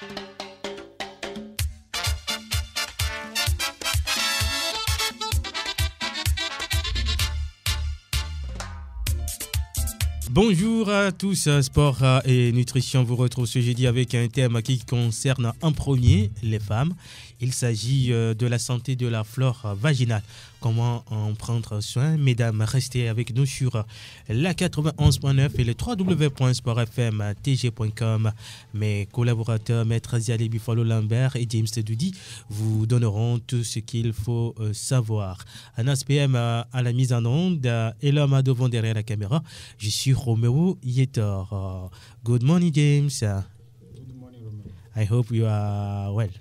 Thank you. Bonjour à tous, sport et nutrition vous retrouve ce jeudi avec un thème qui concerne en premier les femmes. Il s'agit euh, de la santé de la flore vaginale. Comment en prendre soin Mesdames, restez avec nous sur la 91.9 et le www.sportfmtg.com. Mes collaborateurs, Maître Ziali Buffalo Lambert et James Doudi, vous donneront tout ce qu'il faut euh, savoir. Un SPM euh, à la mise en onde et l'homme devant derrière la caméra. Je suis Romeo Yetor. Uh, good morning, James. Good morning, Romeo. I hope you are well.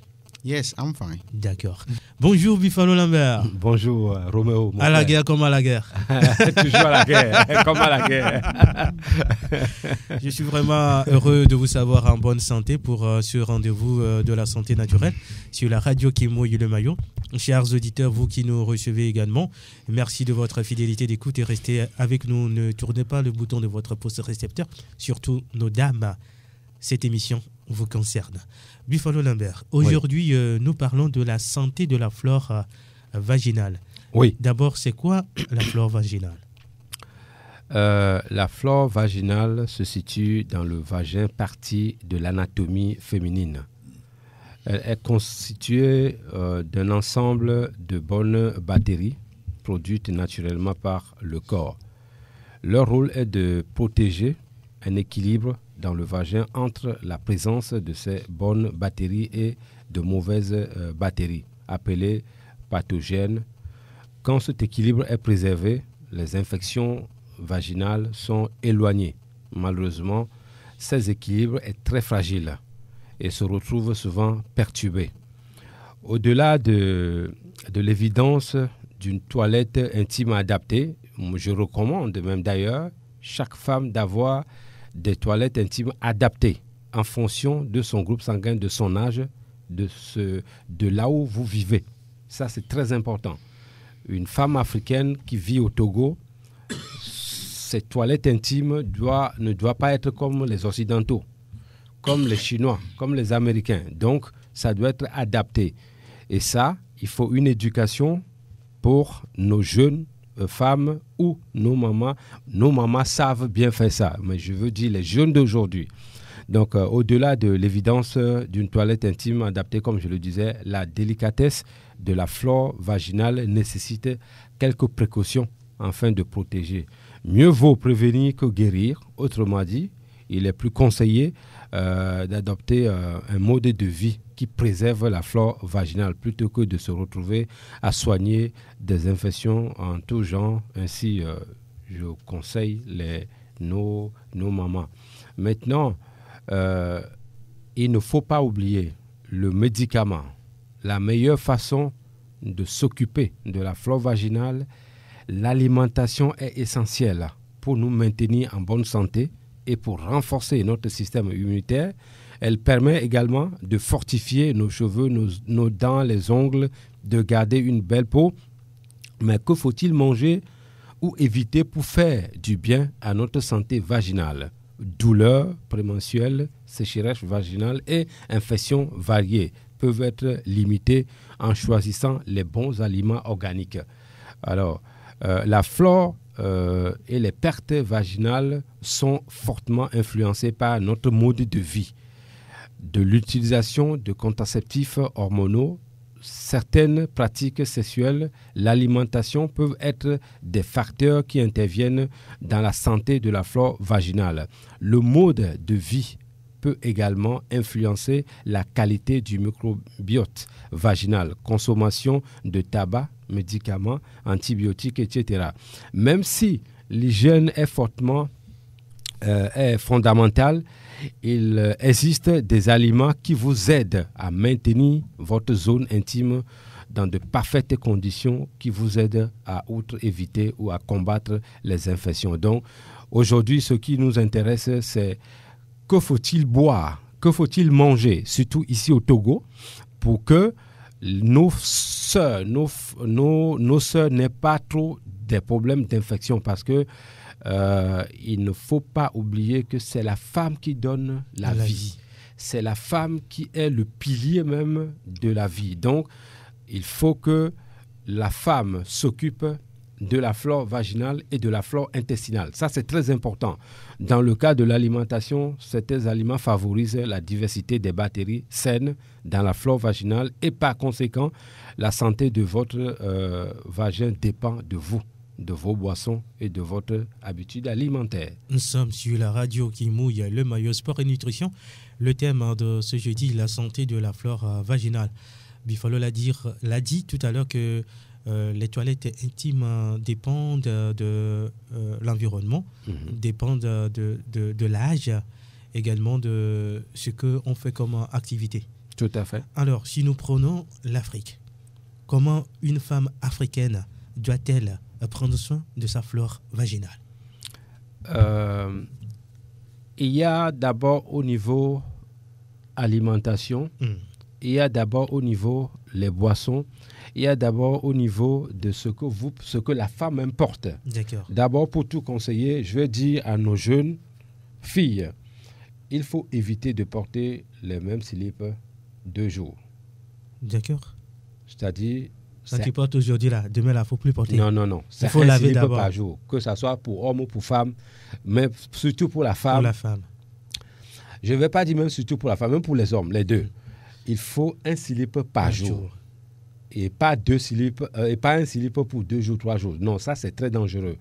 Yes, I'm fine. D'accord. Bonjour Bifalo Lambert. Bonjour euh, Roméo. à la guerre comme à la guerre. Toujours à la guerre, comme à la guerre. Je suis vraiment heureux de vous savoir en bonne santé pour euh, ce rendez-vous euh, de la santé naturelle sur la radio qui mouille le maillot. Chers auditeurs, vous qui nous recevez également, merci de votre fidélité d'écoute et restez avec nous. Ne tournez pas le bouton de votre poste récepteur, surtout nos dames. Cette émission vous concerne. Buffalo Lambert, aujourd'hui, euh, nous parlons de la santé de la flore euh, vaginale. Oui. D'abord, c'est quoi la flore vaginale euh, La flore vaginale se situe dans le vagin, partie de l'anatomie féminine. Elle est constituée d'un ensemble de bonnes bactéries produites naturellement par le corps. Leur rôle est de protéger un équilibre dans le vagin entre la présence de ces bonnes bactéries et de mauvaises euh, bactéries, appelées pathogènes. Quand cet équilibre est préservé, les infections vaginales sont éloignées. Malheureusement, cet équilibre est très fragile et se retrouve souvent perturbé. Au-delà de, de l'évidence d'une toilette intime adaptée, je recommande même d'ailleurs chaque femme d'avoir des toilettes intimes adaptées en fonction de son groupe sanguin, de son âge, de, ce, de là où vous vivez. Ça, c'est très important. Une femme africaine qui vit au Togo, ses toilettes intimes doit, ne doivent pas être comme les Occidentaux, comme les Chinois, comme les Américains. Donc, ça doit être adapté. Et ça, il faut une éducation pour nos jeunes euh, femmes ou nos mamans. Nos mamans savent bien faire ça, mais je veux dire les jeunes d'aujourd'hui. Donc, euh, au-delà de l'évidence euh, d'une toilette intime adaptée, comme je le disais, la délicatesse de la flore vaginale nécessite quelques précautions afin de protéger. Mieux vaut prévenir que guérir. Autrement dit, il est plus conseillé euh, d'adopter euh, un mode de vie qui préserve la flore vaginale plutôt que de se retrouver à soigner des infections en tout genre. Ainsi, euh, je conseille les, nos, nos mamans. Maintenant, il ne faut pas oublier le médicament. La meilleure façon de s'occuper de la flore vaginale, l'alimentation est essentielle pour nous maintenir en bonne santé et pour renforcer notre système immunitaire. Elle permet également de fortifier nos cheveux, nos, nos dents, les ongles, de garder une belle peau. Mais que faut-il manger ou éviter pour faire du bien à notre santé vaginale Douleurs prémensuelles, sécheresse vaginale et infections variées peuvent être limitées en choisissant les bons aliments organiques. Alors, euh, la flore euh, et les pertes vaginales sont fortement influencées par notre mode de vie, de l'utilisation de contraceptifs hormonaux, certaines pratiques sexuelles, l'alimentation peuvent être des facteurs qui interviennent dans la santé de la flore vaginale. Le mode de vie peut également influencer la qualité du microbiote vaginal. Consommation de tabac, médicaments, antibiotiques, etc. Même si l'hygiène est fortement euh, est fondamentale, il euh, existe des aliments qui vous aident à maintenir votre zone intime dans de parfaites conditions qui vous aident à outre éviter ou à combattre les infections. Donc aujourd'hui, ce qui nous intéresse, c'est que faut-il boire, que faut-il manger, surtout ici au Togo, pour que nos soeurs, nos, nos, nos soeurs n'aient pas trop des problèmes d'infection parce que euh, il ne faut pas oublier que c'est la femme qui donne la, vie. C'est la femme qui est le pilier même de la vie. Donc, il faut que la femme s'occupe de la flore vaginale et de la flore intestinale. Ça, c'est très important. Dans le cas de l'alimentation, certains aliments favorisent la diversité des bactéries saines dans la flore vaginale et par conséquent, la santé de votre euh, vagin dépend de vous de vos boissons et de votre habitude alimentaire. Nous sommes sur la radio qui mouille le maillot sport et nutrition. Le thème hein, de ce jeudi, la santé de la flore euh, vaginale. Bifalo l'a dit tout à l'heure que euh, les toilettes intimes euh, dépendent de euh, l'environnement, mhm. dépendent de, l'âge, également de ce qu'on fait comme activité. Tout à fait. Alors, si nous prenons l'Afrique, comment une femme africaine doit-elle prendre soin de sa flore vaginale Il y a d'abord au niveau alimentation. Hmm il y a d'abord au niveau les boissons, il y a d'abord au niveau de ce que, vous, ce que la femme importe. D'accord. D'abord, pour tout conseiller, je vais dire à nos jeunes filles, il faut éviter de porter les mêmes slips deux jours. D'accord. C'est-à-dire... Ça tu portes aujourd'hui là, demain là, faut plus porter. Non, non, non. Il faut laver d'abord. par jour, que ce soit pour homme ou pour femme, mais surtout pour la femme. Pour la femme. Je ne vais pas dire même surtout pour la femme, même pour les hommes, les deux il faut un slip par, jour. Et pas deux slips, euh, et pas un slip pour deux jours, trois jours. Non, ça c'est très dangereux.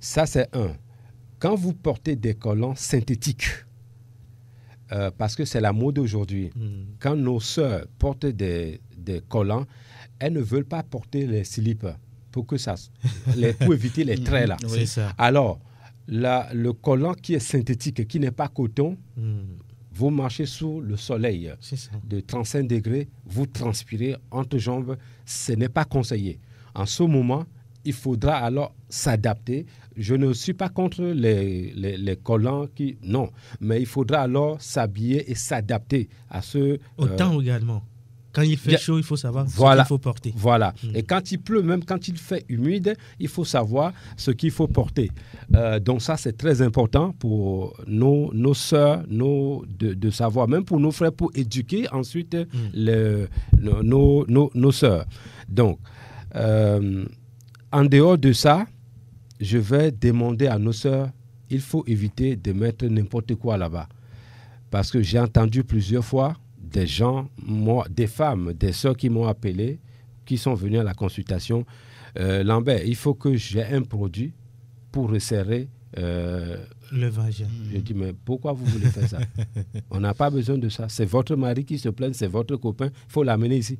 Ça c'est un. Quand vous portez des collants synthétiques, euh, parce que c'est la mode aujourd'hui, hmm. quand nos sœurs portent des, des, collants, elles ne veulent pas porter les slips pour que ça, les, pour éviter les hmm. traits là. Alors, le collant qui est synthétique, qui n'est pas coton, hmm. Vous marchez sous le soleil de 35 degrés, vous transpirez entre jambes, ce n'est pas conseillé. En ce moment, il faudra alors s'adapter. Je ne suis pas contre les, les, collants qui... Non, mais il faudra alors s'habiller et s'adapter à ce... autant euh, également. Quand il fait chaud, il faut savoir ce qu'il faut porter. Voilà. Hmm. Et quand il pleut, même quand il fait humide, il faut savoir ce qu'il faut porter. Euh, donc ça, c'est très important pour nos, nos soeurs, nos, de, savoir, même pour nos frères, pour éduquer ensuite hmm. nos, soeurs. Donc, euh, en dehors de ça, je vais demander à nos soeurs, il faut éviter de mettre n'importe quoi là-bas. Parce que j'ai entendu plusieurs fois des gens, moi, des femmes, des soeurs qui m'ont appelé, qui sont venues à la consultation. Euh, Lambert, il faut que j'ai un produit pour resserrer euh, le vagin. Je dis, mais pourquoi vous voulez faire ça On n'a pas besoin de ça. C'est votre mari qui se plaint, c'est votre copain. Il faut l'amener ici.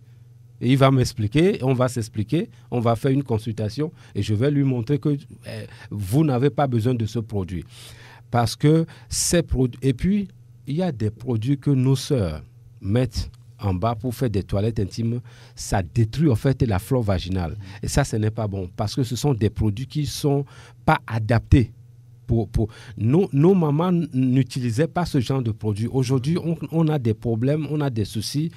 Et il va m'expliquer, on va s'expliquer, on va faire une consultation et je vais lui montrer que euh, vous n'avez pas besoin de ce produit. Parce que ces produits. Et puis, il y a des produits que nos sœurs, mettre en bas pour faire des toilettes intimes, ça détruit en fait la flore vaginale. Et ça, ce n'est pas bon parce que ce sont des produits qui ne sont pas adaptés. Pour, pour. Nos, mamans n'utilisaient pas ce genre de produits. Aujourd'hui, on, a des problèmes, on a des soucis.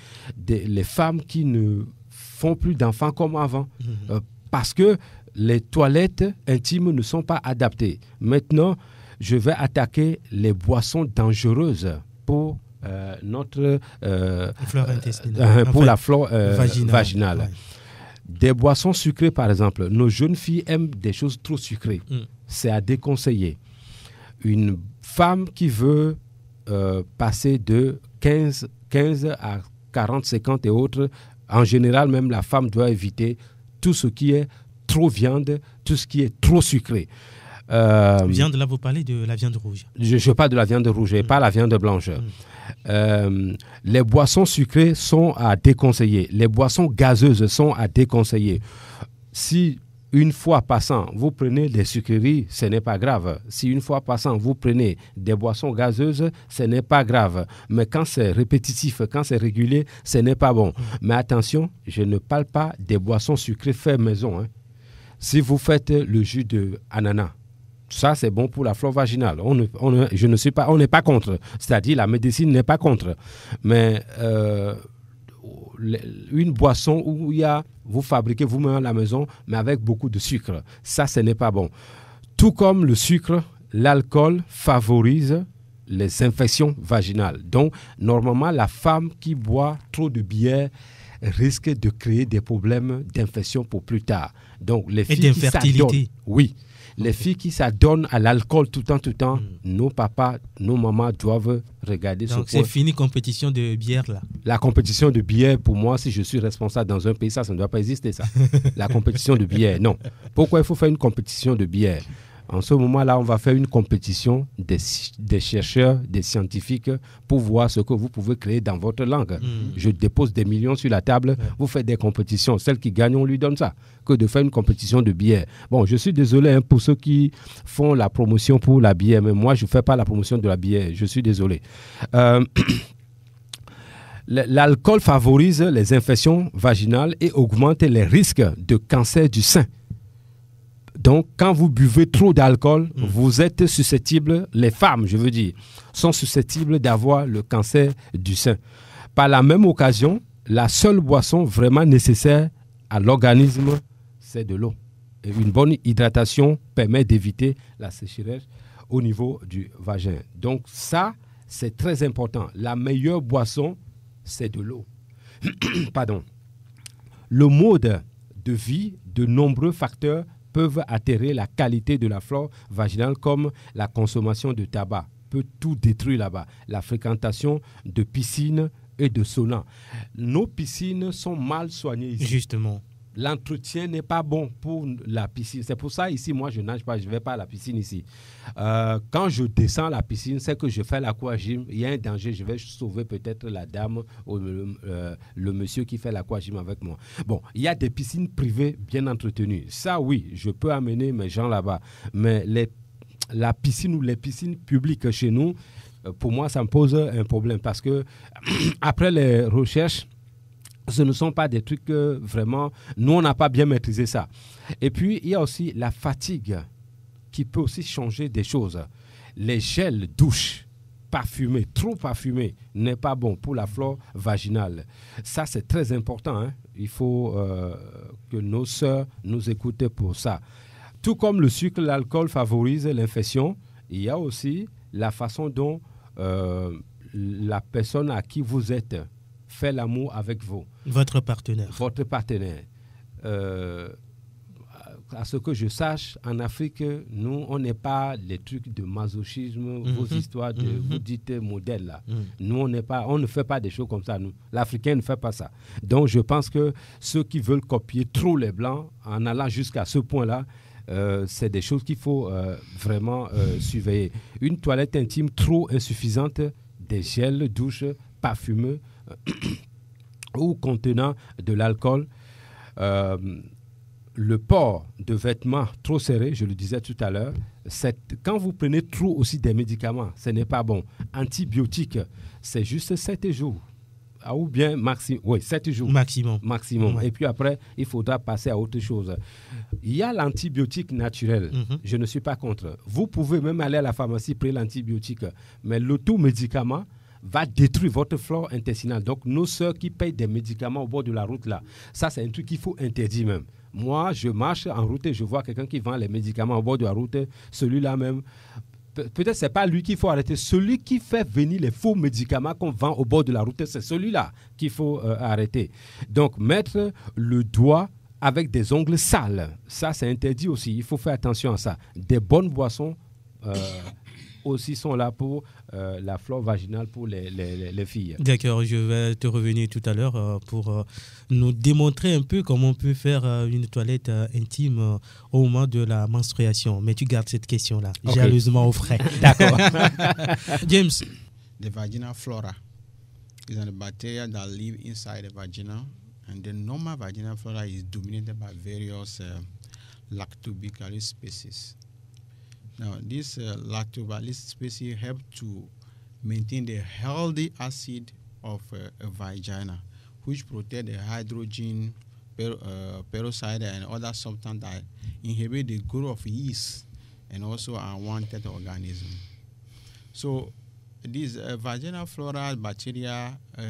les femmes qui ne font plus d'enfants comme avant mmh. euh, parce que les toilettes intimes ne sont pas adaptées. Maintenant, je vais attaquer les boissons dangereuses pour euh, notre euh, euh, hein, pour la flore vaginale. Des boissons sucrées, par exemple. Nos jeunes filles aiment des choses trop sucrées. Mm. C'est à déconseiller. Une femme qui veut passer de 15, 15 à 40, 50 et autres, en général, même la femme doit éviter tout ce qui est trop viande, tout ce qui est trop sucré. Euh, viande, là, vous parlez de la viande rouge. Je, je parle de la viande rouge et mm. pas la viande blanche. Mm. Euh, les boissons sucrées sont à déconseiller. Les boissons gazeuses sont à déconseiller. Si une fois passant, vous prenez des sucreries, ce n'est pas grave. Si une fois passant, vous prenez des boissons gazeuses, ce n'est pas grave. Mais quand c'est répétitif, quand c'est régulier, ce n'est pas bon. Mm. Mais attention, je ne parle pas des boissons sucrées faites maison. Hein. Si vous faites le jus de ananas, ça c'est bon pour la flore vaginale. On, je ne suis pas, on n'est pas contre. C'est-à-dire la médecine n'est pas contre, mais euh, une boisson où il y a, vous fabriquez vous-même à la maison, mais avec beaucoup de sucre, ça ce n'est pas bon. Tout comme le sucre, l'alcool favorise les infections vaginales. Donc normalement la femme qui boit trop de bière risque de créer des problèmes d'infection pour plus tard. Donc les filles et d'infertilité. Oui les filles qui s'adonnent à l'alcool tout le temps, tout le temps, hmm. nos papas, nos mamans doivent regarder Donc c'est fini compétition de bière là. La compétition de bière, pour moi, si je suis responsable dans un pays, ça, ça ne doit pas exister ça. la compétition de bière, non. Pourquoi il faut faire une compétition de bière en ce moment-là, on va faire une compétition des, chercheurs, des scientifiques pour voir ce que vous pouvez créer dans votre langue. Mm. Je dépose des millions sur la table, vous faites des compétitions. Celle qui gagne, on lui donne ça. Que de faire une compétition de bière. Bon, je suis désolé hein, pour ceux qui font la promotion pour la bière, mais moi, je ne fais pas la promotion de la bière. Je suis désolé. Euh, l'alcool favorise les infections vaginales et augmente les risques de cancer du sein. Donc, quand vous buvez trop d'alcool, mm. vous êtes susceptible, les femmes, je veux dire, sont susceptibles d'avoir le cancer du sein. Par la même occasion, la seule boisson vraiment nécessaire à l'organisme, c'est de l'eau. Et une bonne hydratation permet d'éviter la sécheresse au niveau du vagin. Donc ça, c'est très important. La meilleure boisson, c'est de l'eau. Pardon. Le mode de vie, de nombreux facteurs peuvent atterrer la qualité de la flore vaginale comme la consommation de tabac peut tout détruire là-bas. La fréquentation de piscines et de sauna. Nos piscines sont mal soignées ici. Justement l'entretien n'est pas bon pour la piscine. C'est pour ça ici, moi, je nage pas, je vais pas à la piscine ici. Euh, quand je descends la piscine, c'est que je fais l'aquagym. Il y a un danger, je vais sauver peut-être la dame ou euh, le, monsieur qui fait l'aquagym avec moi. Bon, il y a des piscines privées bien entretenues. Ça, oui, je peux amener mes gens là-bas. Mais les, la piscine ou les piscines publiques chez nous, euh, pour moi, ça me pose un problème parce que après les recherches, ce ne sont pas des trucs que vraiment. Nous, on n'a pas bien maîtrisé ça. Et puis, il y a aussi la fatigue qui peut aussi changer des choses. Les gels douches, parfumés, trop parfumés, n'est pas bon pour la flore vaginale. Ça, c'est très important. Hein. Il faut euh, que nos sœurs nous écoutent pour ça. Tout comme le sucre, l'alcool favorise l'infection, il y a aussi la façon dont euh, la personne à qui vous êtes fait l'amour avec vous. Votre partenaire. Votre partenaire. Euh, à ce que je sache, en Afrique, nous, on n'est pas les trucs de masochisme, vos mhm. histoires de, mhm. vous dites, modèle là. Mhm. Nous, on, n'est pas, on ne fait pas des choses comme ça, nous. L'Africain ne fait pas ça. Donc, je pense que ceux qui veulent copier trop les Blancs, en allant jusqu'à ce point-là, euh, c'est des choses qu'il faut euh, vraiment surveiller. Une toilette intime trop insuffisante, des gels, douches, parfumeux, euh, ou contenant de l'alcool. Euh, le port de vêtements trop serrés, je le disais tout à l'heure, quand vous prenez trop aussi des médicaments, ce n'est pas bon. Antibiotiques, c'est juste 7 jours. Ah, ou bien maximum, oui, 7 jours. Maximum. Maximum. Et puis après, il faudra passer à autre chose. Il y a l'antibiotique naturel. Mhm. Je ne suis pas contre. Vous pouvez même aller à la pharmacie, prendre l'antibiotique. Mais tout médicament va détruire votre flore intestinale. Donc, nos soeurs qui payent des médicaments au bord de la route, là, ça, c'est un truc qu'il faut interdire même. Moi, je marche en route et je vois quelqu'un qui vend les médicaments au bord de la route. Celui-là même, peut-être c'est pas lui qu'il faut arrêter. Celui qui fait venir les faux médicaments qu'on vend au bord de la route, c'est celui-là qu'il faut euh, arrêter. Donc, mettre le doigt avec des ongles sales, ça, c'est interdit aussi. Il faut faire attention à ça. Des bonnes boissons. Euh, aussi sont là pour euh, la flore vaginale pour les, les, les filles. D'accord, je vais te revenir tout à l'heure euh, pour euh, nous démontrer un peu comment on peut faire une toilette intime au moment de la menstruation. Mais tu gardes cette question-là, jalousement au frais. D'accord. James. The vaginal flora is a bacteria that live inside the vagina. And the normal vaginal flora is dominated by various uh, lactobacillus species. Now, this uh, lactobacillus species help to maintain the healthy acid of uh, a vagina, which protect the hydrogen per, uh, peroxide and other substance that inhibit the growth of yeast and also unwanted organism. So these uh, vaginal flora bacteria uh,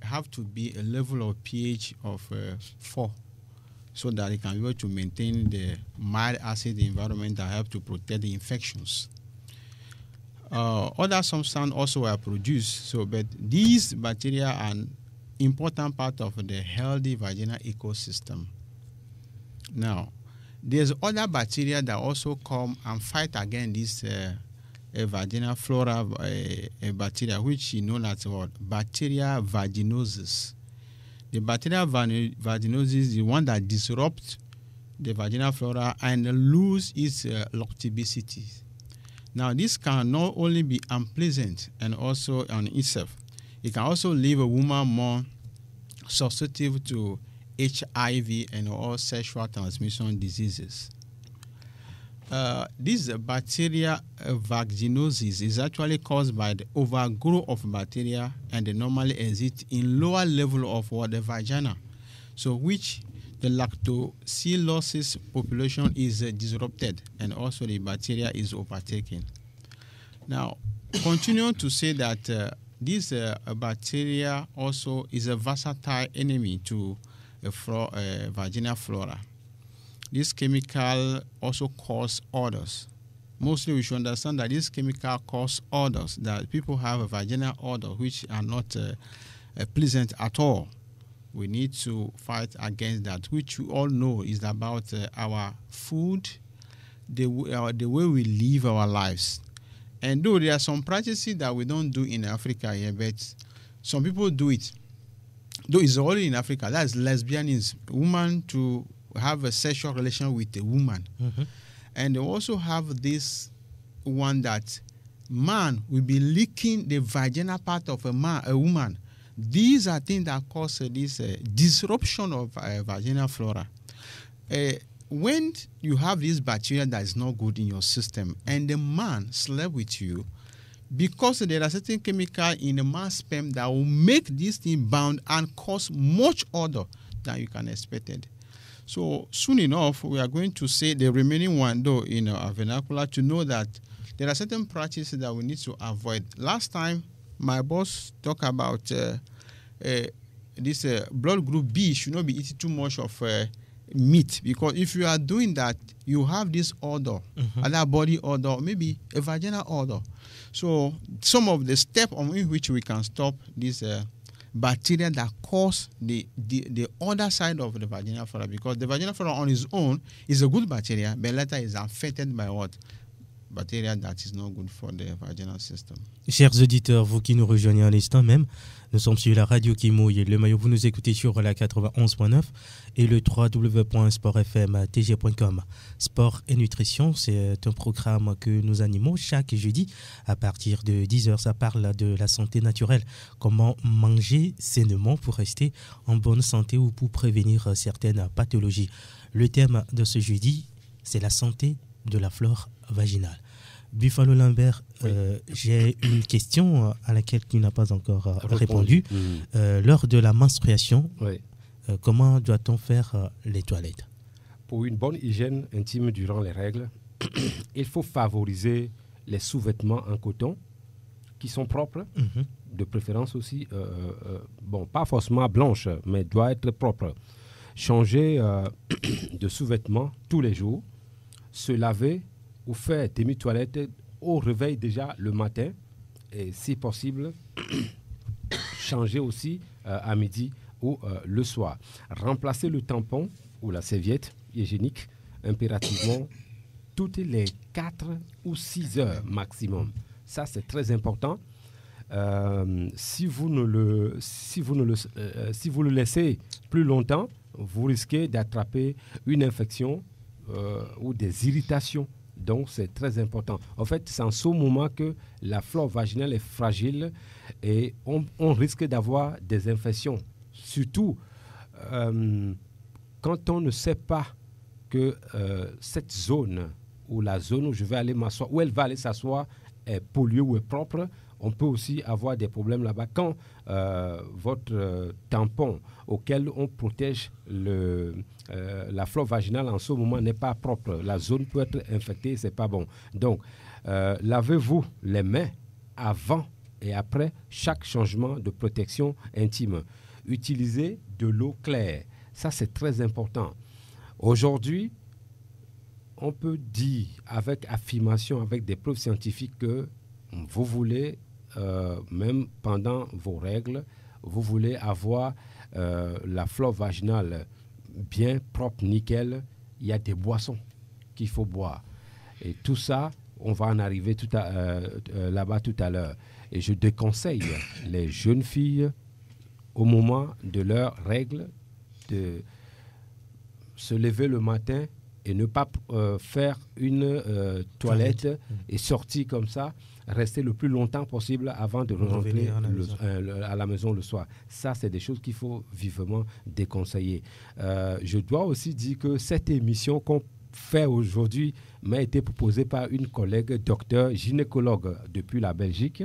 have to be a level of pH of uh, 4 so that it can be able to maintain the mild acid environment that help to protect the infections. Uh, other substances also were produced, so but these bacteria are an important part of the healthy vaginal ecosystem. Now, there's other bacteria that also come and fight against this uh, vaginal flora uh, bacteria, which is known as what bacteria vaginosis. The bacterial vaginosis is the one that disrupts the vaginal flora and lose its uh, Now, this can not only be unpleasant and also on itself, it can also leave a woman more susceptible to HIV and all sexual transmission diseases. Uh, this bacteria uh, vaginosis is actually caused by the overgrowth of bacteria and they normally exist in lower level of what the vagina. So which the lactobacillus population is uh, disrupted and also the bacteria is overtaken. Now, continuing to say that uh, this uh, bacteria also is a versatile enemy to uh, flo- vaginal flora. This chemical also cause odors. Mostly, we should understand that this chemical cause odors. That people have a vaginal odor which are not uh, uh, pleasant at all. We need to fight against that, which we all know is about uh, our food, the, uh, the way we live our lives. And though there are some practices that we don't do in Africa here, but some people do it though it's already in Africa, that's lesbianism, woman to have a sexual relation with a woman. Mm-hmm. And they also have this one that man will be licking the vaginal part of a man, a woman. These are things that cause uh, this uh, disruption of uh, vaginal flora. Uh, when you have this bacteria that is not good in your system, and the man slept with you, because there are certain chemical in the man's sperm that will make this thing bound and cause much odor than you can expect it. So soon enough, we are going to say the remaining one, though, in our vernacular, to know that there are certain practices that we need to avoid. Last time, my boss talked about uh, uh, this uh, blood group B should not be eating too much of uh, meat because if you are doing that, you have this odor, mm-hmm. other body odor, maybe a vaginal odor. So some of the step on which we can stop this uh, bacteria that cause the, the, the other side of the vaginal flora because the vaginal flora on its own is a good bacteria, but later is affected by what? Bacteria that is not good for the vaginal system. Chers auditeurs, vous qui nous rejoignez à l'instant même, nous sommes sur la radio qui mouille le maillot. Vous nous écoutez sur la 91.9 et le www.sportfmtg.com. Sport et nutrition, c'est euh, un programme que nous animons chaque jeudi à partir de 10h. Ça parle de la santé naturelle. Comment manger sainement pour rester en bonne santé ou pour prévenir euh, certaines pathologies. Le thème de ce jeudi, c'est la santé de la flore vaginale. Buffalo Lambert, euh, j'ai une question euh, à laquelle tu n'as pas encore euh, répondu. Mm. lors de la menstruation, comment doit-on faire les toilettes Pour une bonne hygiène intime durant les règles, il faut favoriser les sous-vêtements en coton qui sont propres, mhm. de préférence aussi, bon, pas forcément blanches mais doit être propre. Changer de sous-vêtements tous les jours, se laver ou faire demi toilettes au réveil déjà le matin et si possible changer aussi euh, à midi ou euh, le soir. Remplacer le tampon ou la serviette hygiénique impérativement toutes les 4 ou 6 heures maximum. Ça, c'est très important. Euh, si vous ne le, si vous ne le, si vous le laissez plus longtemps, vous risquez d'attraper une infection ou des irritations donc c'est très important. En fait, c'est en ce moment que la flore vaginale est fragile et on, risque d'avoir des infections. Surtout euh, quand on ne sait pas que euh, cette zone ou la zone où je vais aller m'asseoir, où elle va aller s'asseoir, est polluée ou est propre, on peut aussi avoir des problèmes là-bas quand euh, votre euh, tampon auquel on protège euh, la flore vaginale en ce moment n'est pas propre. La zone peut être infectée, ce n'est pas bon. Donc, lavez-vous les mains avant et après chaque changement de protection intime. Utilisez de l'eau claire. Ça, c'est très important. Aujourd'hui, on peut dire avec affirmation, avec des preuves scientifiques que vous voulez euh, même pendant vos règles, vous voulez avoir euh, la flore vaginale bien propre, nickel, il y a des boissons qu'il faut boire. Et tout ça, on va en arriver euh, là-bas tout à l'heure. Et je déconseille les jeunes filles, au moment de leurs règles, de se lever le matin et ne pas faire une toilette et sortir comme ça rester le plus longtemps possible avant de rentrer euh, à, la, maison le soir. Ça, c'est des choses qu'il faut vivement déconseiller. Euh, je dois aussi dire que cette émission qu'on fait aujourd'hui m'a été proposée par une collègue docteur gynécologue depuis la Belgique.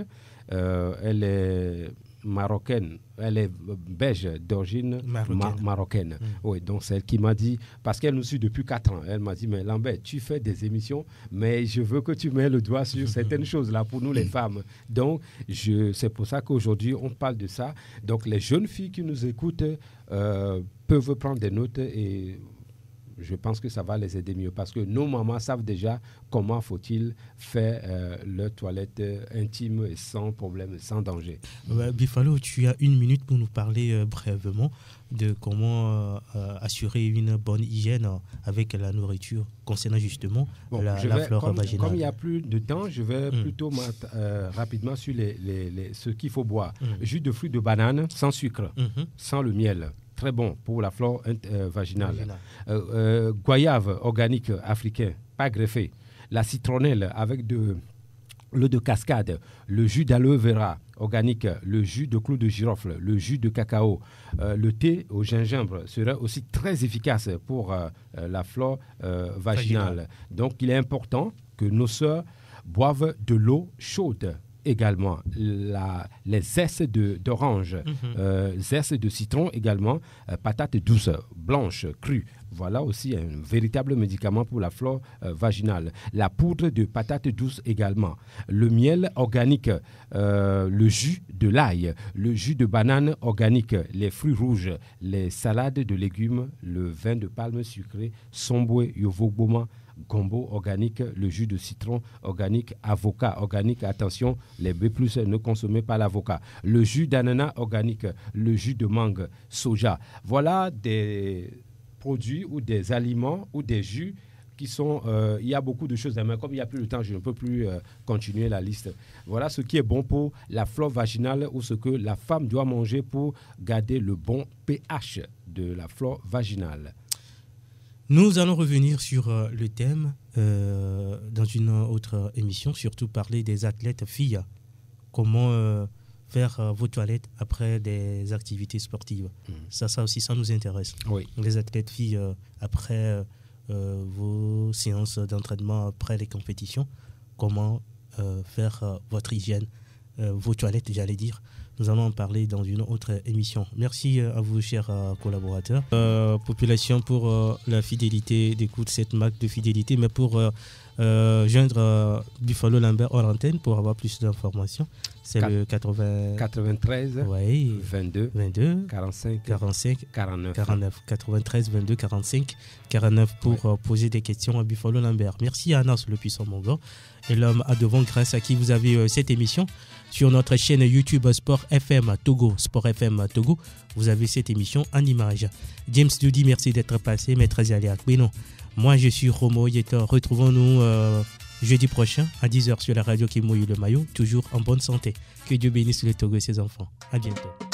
Euh, elle est marocaine, elle est belge d'origine marocaine. Mm. Oui, donc celle qui m'a dit, parce qu'elle nous suit depuis 4 ans, elle m'a dit, mais Lambert, tu fais des émissions, mais je veux que tu mets le doigt sur certaines choses là pour nous les mm. femmes. Donc c'est pour ça qu'aujourd'hui on parle de ça. Donc les jeunes filles qui nous écoutent euh, peuvent prendre des notes et je pense que ça va les aider mieux parce que nos mamans savent déjà comment faut-il faire euh, leur toilette intime sans problème, sans danger. Euh, Bifalo, tu as une minute pour nous parler euh, brièvement de comment assurer une bonne hygiène avec la nourriture concernant justement la, la flore vaginale. Comme il n'y a plus de temps, je vais mm. plutôt rapidement sur ce qu'il faut boire. Mm. Jus de fruits de banane sans sucre, mm-hmm. sans le miel très bon pour la flore euh, vaginale. Euh, euh, goyave organique africain, pas greffé. La citronnelle avec de l'eau de cascade, le jus d'aloe vera organique, le jus de clou de girofle, le jus de cacao, le thé au gingembre serait aussi très efficace pour la flore vaginale. Donc il est important que nos sœurs boivent de l'eau chaude également, les zestes d'orange, mm de citron également, euh, patates douces, blanches, crues. Voilà aussi un véritable médicament pour la flore euh, vaginale. La poudre de patates douces également. Le miel organique, le jus de l'ail, le jus de banane organique, les fruits rouges, les salades de légumes, le vin de palme sucré, somboué, yovogboma, gombo organique, le jus de citron organique, avocat organique. Attention, les B+, ne consommez pas l'avocat. Le jus d'ananas organique, le jus de mangue, soja. Voilà des produits ou des aliments ou des jus qui sont... Euh, il y a beaucoup de choses, mais comme il n'y a plus le temps, je ne peux plus euh, continuer la liste. Voilà ce qui est bon pour la flore vaginale ou ce que la femme doit manger pour garder le bon pH de la flore vaginale. Nous allons revenir sur euh, le thème euh, dans une autre émission, surtout parler des athlètes filles. Comment euh, faire vos toilettes après des activités sportives. Mm. Ça, ça aussi, ça nous intéresse. Les athlètes filles, après vos séances d'entraînement, après les compétitions, comment faire votre hygiène, vos toilettes, j'allais dire. Nous allons en parler dans une autre émission. Merci euh, à vous, chers euh, collaborateurs. Euh, population pour la fidélité d'écoute, cette marque de fidélité, mais pour joindre Buffalo Lambert hors antenne pour avoir plus d'informations, c'est le 80... 93 22, 22 45, 45 49, 49 93 22 45 49 pour poser des questions à Buffalo Lambert. Merci à Anas, le puissant mongol, et l'homme à devant grâce à qui vous avez cette émission. Sur notre chaîne YouTube Sport FM Togo, Sport FM Togo, vous avez cette émission en image. James dit merci d'être passé, Maître Oui, non. Moi, je suis Romo Yetor. Retrouvons-nous euh, jeudi prochain à 10h sur la radio qui mouille le maillot, toujours en bonne santé. Que Dieu bénisse le Togo et ses enfants. À bientôt.